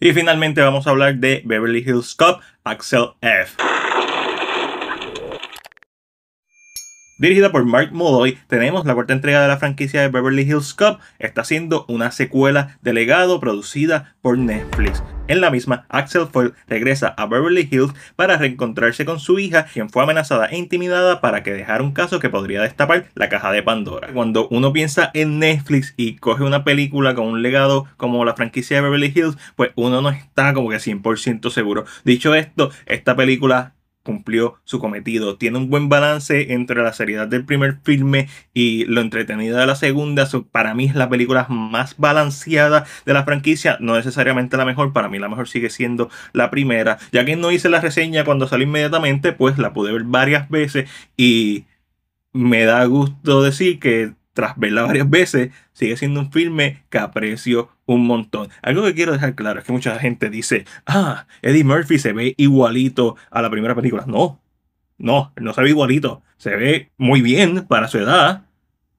Y finalmente vamos a hablar de Beverly Hills Cop Axel F. Dirigida por Mark Molloy, tenemos la cuarta entrega de la franquicia de Beverly Hills Cop. Está siendo una secuela de legado producida por Netflix. En la misma, Axel Foyle regresa a Beverly Hills para reencontrarse con su hija, quien fue amenazada e intimidada para que dejara un caso que podría destapar la caja de Pandora. Cuando uno piensa en Netflix y coge una película con un legado como la franquicia de Beverly Hills, pues uno no está como que 100% seguro. Dicho esto, esta película cumplió su cometido. Tiene un buen balance entre la seriedad del primer filme y lo entretenido de la segunda. para mí es la película más balanceada de la franquicia, no necesariamente la mejor, para mí la mejor sigue siendo la primera. Ya que no hice la reseña cuando salió inmediatamente, pues la pude ver varias veces y me da gusto decir que tras verla varias veces, sigue siendo un filme que aprecio un montón. Algo que quiero dejar claro es que mucha gente dice, ah, Eddie Murphy se ve igualito a la primera película. No, no, no se ve igualito. Se ve muy bien para su edad,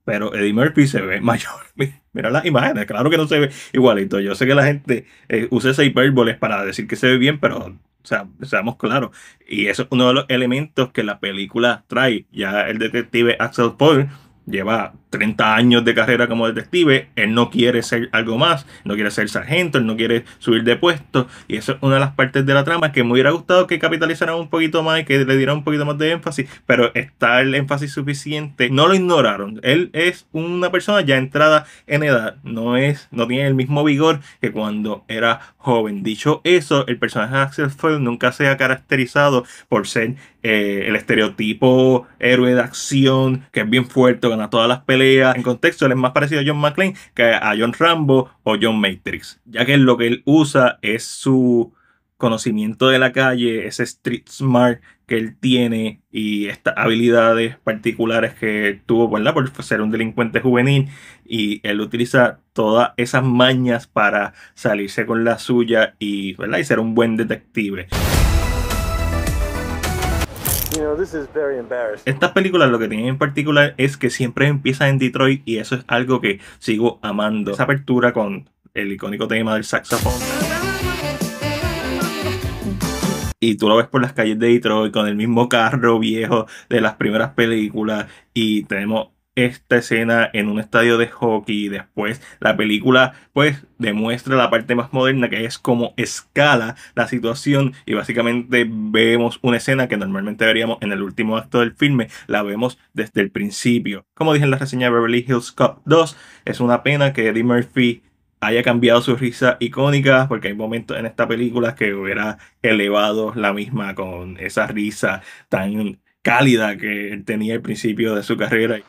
pero Eddie Murphy se ve mayor. Mira las imágenes, claro que no se ve igualito. Yo sé que la gente eh, usa esas hipérboles para decir que se ve bien, pero o sea, seamos claros. Y eso es uno de los elementos que la película trae. Ya el detective Axel Paul lleva 30 años de carrera como detective, él no quiere ser algo más, no quiere ser sargento, él no quiere subir de puesto. Y eso es una de las partes de la trama que me hubiera gustado que capitalizaran un poquito más y que le dieran un poquito más de énfasis, pero está el énfasis suficiente. No lo ignoraron. Él es una persona ya entrada en edad, no, es, no tiene el mismo vigor que cuando era joven. Dicho eso, el personaje de Axel fue nunca se ha caracterizado por ser eh, el estereotipo héroe de acción, que es bien fuerte, gana todas las peleas en contexto, él es más parecido a John McClane que a John Rambo o John Matrix, ya que lo que él usa es su conocimiento de la calle, ese street smart que él tiene y estas habilidades particulares que tuvo ¿verdad? por ser un delincuente juvenil y él utiliza todas esas mañas para salirse con la suya y, y ser un buen detective. Estas películas lo que tienen en particular es que siempre empieza en Detroit y eso es algo que sigo amando. Esa apertura con el icónico tema del saxofón. Y tú lo ves por las calles de Detroit con el mismo carro viejo de las primeras películas y tenemos esta escena en un estadio de hockey. Después la película pues demuestra la parte más moderna que es como escala la situación y básicamente vemos una escena que normalmente veríamos en el último acto del filme, la vemos desde el principio. Como dije en la reseña de Beverly Hills Cop 2, es una pena que Eddie Murphy haya cambiado su risa icónica, porque hay momentos en esta película que hubiera elevado la misma con esa risa tan cálida que él tenía al principio de su carrera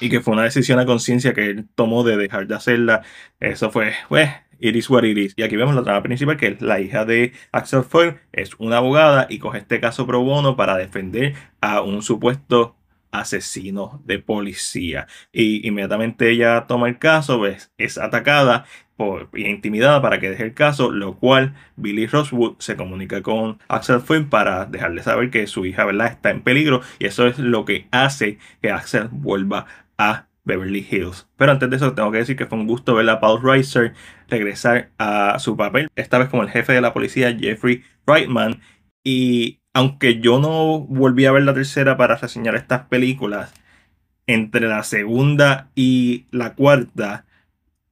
y que fue una decisión a conciencia que él tomó de dejar de hacerla. Eso fue, pues, Iris what it is. Y aquí vemos la trama principal que es la hija de Axel Ford es una abogada y coge este caso pro bono para defender a un supuesto asesino de policía. Y inmediatamente ella toma el caso, es atacada por, y intimidada para que deje el caso, lo cual Billy Rosewood se comunica con Axel Flynn para dejarle saber que su hija ¿verdad? está en peligro y eso es lo que hace que Axel vuelva a Beverly Hills. Pero antes de eso tengo que decir que fue un gusto ver a Paul Reiser regresar a su papel, esta vez como el jefe de la policía Jeffrey Reitman y aunque yo no volví a ver la tercera para reseñar estas películas, entre la segunda y la cuarta,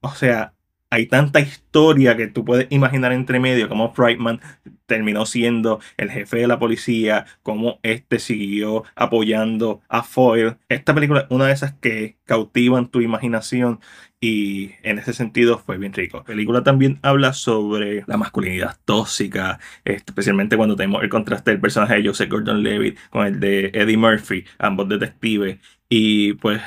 o sea, hay tanta historia que tú puedes imaginar entre medio, como Friedman terminó siendo el jefe de la policía, cómo este siguió apoyando a Foyle. Esta película es una de esas que cautivan tu imaginación y en ese sentido fue bien rico. La película también habla sobre la masculinidad tóxica, especialmente cuando tenemos el contraste del personaje de Joseph Gordon-Levitt con el de Eddie Murphy, ambos detectives, y pues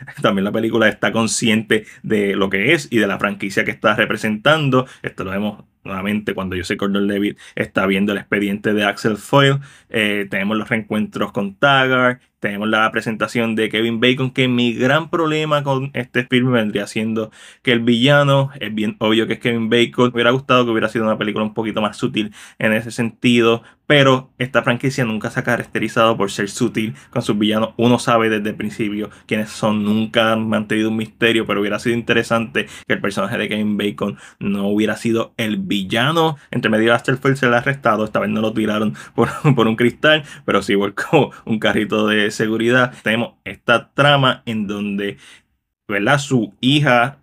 También la película está consciente de lo que es y de la franquicia que está representando. Esto lo vemos nuevamente cuando Joseph Gordon Levitt está viendo el expediente de Axel Foyle. Eh, tenemos los reencuentros con Taggart, tenemos la presentación de Kevin Bacon, que mi gran problema con este film vendría siendo que el villano, es bien obvio que es Kevin Bacon, me hubiera gustado que hubiera sido una película un poquito más sutil en ese sentido, pero esta franquicia nunca se ha caracterizado por ser sutil con sus villanos. Uno sabe desde el principio quiénes son, nunca han mantenido un misterio, pero hubiera sido interesante que el personaje de Kevin Bacon no hubiera sido el villano. Entre medio de el se le ha arrestado, esta vez no lo tiraron por, por un cristal, pero sí volcó un carrito de seguridad, tenemos esta trama en donde, ¿verdad? Su hija,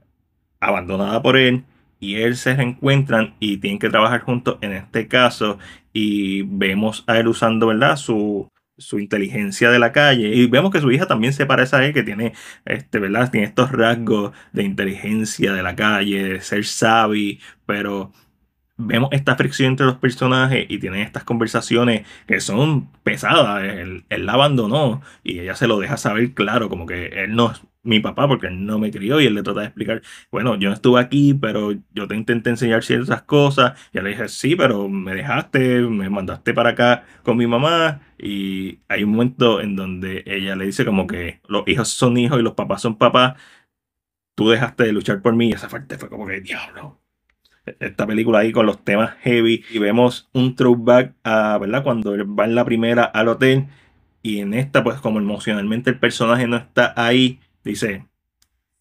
abandonada por él, y él se reencuentran y tienen que trabajar juntos en este caso. Y vemos a él usando, ¿verdad? Su, su inteligencia de la calle y vemos que su hija también se parece a él que tiene este verdad tiene estos rasgos de inteligencia de la calle de ser sabi pero vemos esta fricción entre los personajes y tienen estas conversaciones que son pesadas. Él, la abandonó y ella se lo deja saber claro, como que él no es mi papá porque él no me crió y él le trata de explicar, bueno, yo no estuve aquí, pero yo te intenté enseñar ciertas cosas. Y ella le dije, sí, pero me dejaste, me mandaste para acá con mi mamá. Y hay un momento en donde ella le dice como que los hijos son hijos y los papás son papás. Tú dejaste de luchar por mí y esa parte fue como que diablo esta película ahí con los temas heavy y vemos un throwback a, ¿verdad? Cuando va en la primera al hotel y en esta pues como emocionalmente el personaje no está ahí, dice,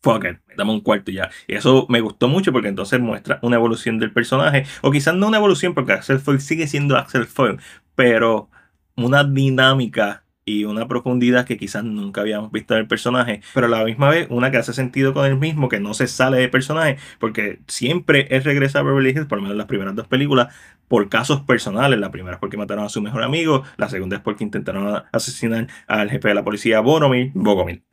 fuck it, dame un cuarto ya. Y eso me gustó mucho porque entonces muestra una evolución del personaje, o quizás no una evolución porque Axel Foy sigue siendo Axel Foy, pero una dinámica y una profundidad que quizás nunca habíamos visto el personaje, pero a la misma vez una que hace sentido con el mismo, que no se sale de personaje, porque siempre es regresa a Beverly Hills, por lo menos las primeras dos películas, por casos personales. La primera es porque mataron a su mejor amigo, la segunda es porque intentaron asesinar al jefe de la policía Boromir, Bogomil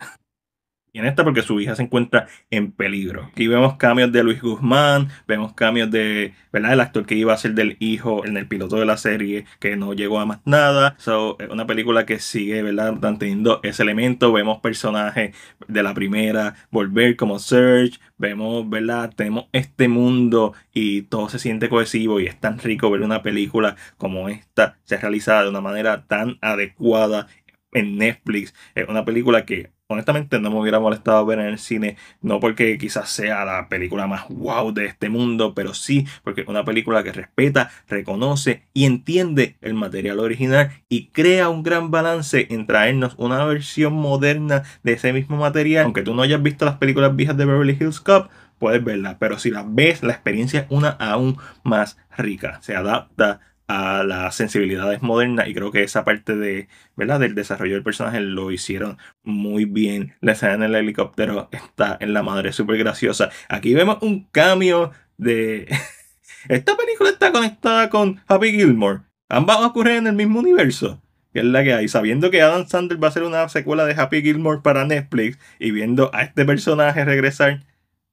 en esta porque su hija se encuentra en peligro. Aquí vemos cambios de Luis Guzmán, vemos cambios de, ¿verdad? El actor que iba a ser del hijo en el piloto de la serie que no llegó a más nada. es una película que sigue, ¿verdad? Manteniendo ese elemento. Vemos personajes de la primera volver como Serge, vemos, ¿verdad? Tenemos este mundo y todo se siente cohesivo y es tan rico ver una película como esta se realizada de una manera tan adecuada en Netflix. Es una película que honestamente no me hubiera molestado ver en el cine, no porque quizás sea la película más wow de este mundo, pero sí porque es una película que respeta, reconoce y entiende el material original y crea un gran balance en traernos una versión moderna de ese mismo material. Aunque tú no hayas visto las películas viejas de Beverly Hills Cop, puedes verla pero si la ves, la experiencia es una aún más rica, se adapta a las sensibilidades modernas y creo que esa parte de, ¿verdad? del desarrollo del personaje lo hicieron muy bien. La escena en el helicóptero está en la madre, súper graciosa. Aquí vemos un cambio de... Esta película está conectada con Happy Gilmore. Ambas ocurren en el mismo universo. Que es la que hay. Sabiendo que Adam Sandler va a hacer una secuela de Happy Gilmore para Netflix y viendo a este personaje regresar.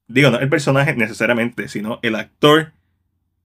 Digo, no el personaje necesariamente, sino el actor.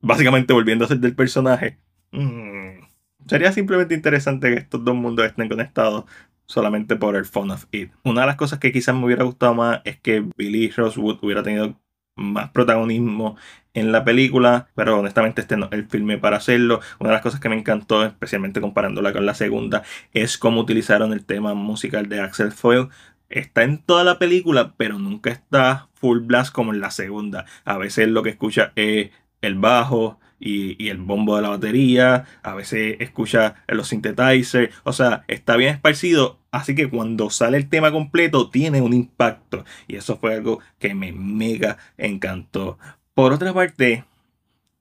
Básicamente volviendo a ser del personaje Mm. Sería simplemente interesante que estos dos mundos estén conectados solamente por el fun of it. Una de las cosas que quizás me hubiera gustado más es que Billy Rosewood hubiera tenido más protagonismo en la película, pero honestamente este no el filme para hacerlo. Una de las cosas que me encantó, especialmente comparándola con la segunda, es cómo utilizaron el tema musical de Axel Foyle. Está en toda la película, pero nunca está full blast como en la segunda. A veces lo que escucha es el bajo, y, el bombo de la batería, a veces escucha los sintetizers o sea, está bien esparcido, así que cuando sale el tema completo tiene un impacto y eso fue algo que me mega encantó. Por otra parte,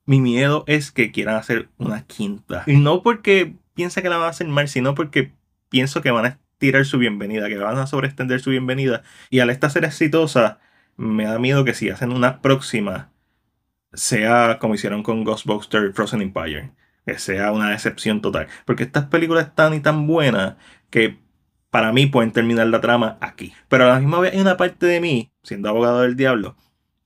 mi miedo es que quieran hacer una quinta. Y no porque piensa que la van a hacer mal, sino porque pienso que van a tirar su bienvenida, que van a sobreestender su bienvenida. Y al esta ser exitosa, me da miedo que si hacen una próxima, sea como hicieron con Ghostbusters Frozen Empire, que sea una decepción total. Porque estas películas están y tan buenas que para mí pueden terminar la trama aquí. Pero a la misma vez hay una parte de mí, siendo abogado del diablo,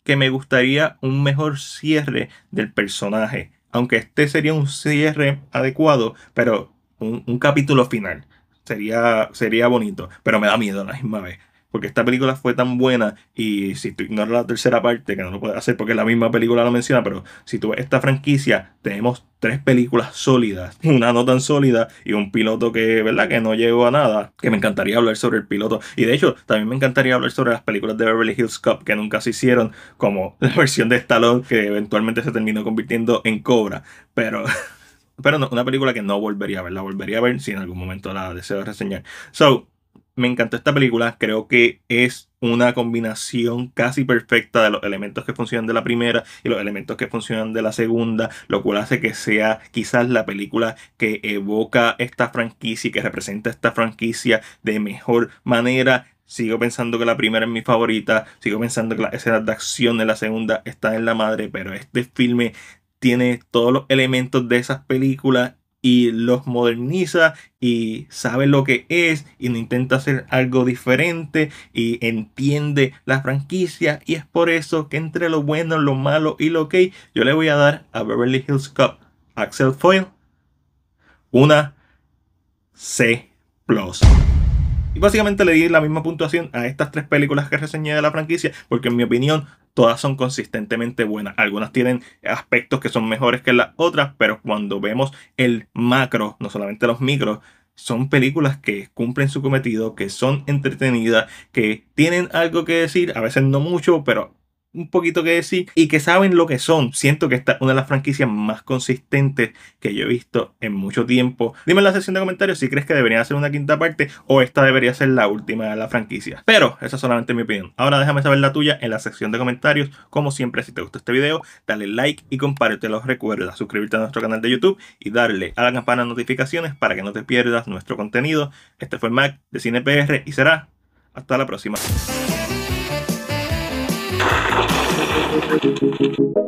que me gustaría un mejor cierre del personaje. Aunque este sería un cierre adecuado, pero un, capítulo final. Sería, sería bonito, pero me da miedo a la misma vez porque esta película fue tan buena y si tú ignoras la tercera parte, que no lo puedes hacer porque la misma película lo menciona, pero si tú ves esta franquicia, tenemos tres películas sólidas, una no tan sólida y un piloto que, ¿verdad? Que no llegó a nada, que me encantaría hablar sobre el piloto. Y de hecho, también me encantaría hablar sobre las películas de Beverly Hills Cup, que nunca se hicieron, como la versión de Stallone que eventualmente se terminó convirtiendo en Cobra, pero... Pero no, una película que no volvería a ver, la volvería a ver si en algún momento la deseo reseñar. So, me encantó esta película. Creo que es una combinación casi perfecta de los elementos que funcionan de la primera y los elementos que funcionan de la segunda, lo cual hace que sea quizás la película que evoca esta franquicia y que representa esta franquicia de mejor manera. Sigo pensando que la primera es mi favorita, sigo pensando que las escenas de acción de la segunda está en la madre, pero este filme tiene todos los elementos de esas películas y los moderniza y sabe lo que es y no intenta hacer algo diferente y entiende la franquicia y es por eso que entre lo bueno, lo malo y lo que yo le voy a dar a Beverly Hills Cup Axel Foyle una C plus. Y básicamente le di la misma puntuación a estas tres películas que reseñé de la franquicia, porque en mi opinión todas son consistentemente buenas. Algunas tienen aspectos que son mejores que las otras, pero cuando vemos el macro, no solamente los micros, son películas que cumplen su cometido, que son entretenidas, que tienen algo que decir, a veces no mucho, pero un poquito que decir y que saben lo que son. Siento que esta es una de las franquicias más consistentes que yo he visto en mucho tiempo. Dime en la sección de comentarios si crees que debería ser una quinta parte o esta debería ser la última de la franquicia. Pero esa es solamente mi opinión. Ahora déjame saber la tuya en la sección de comentarios. Como siempre, si te gustó este video, dale like y compártelo. Recuerda suscribirte a nuestro canal de YouTube y darle a la campana de notificaciones para que no te pierdas nuestro contenido. Este fue Mac de CinePR y será hasta la próxima. Thank you.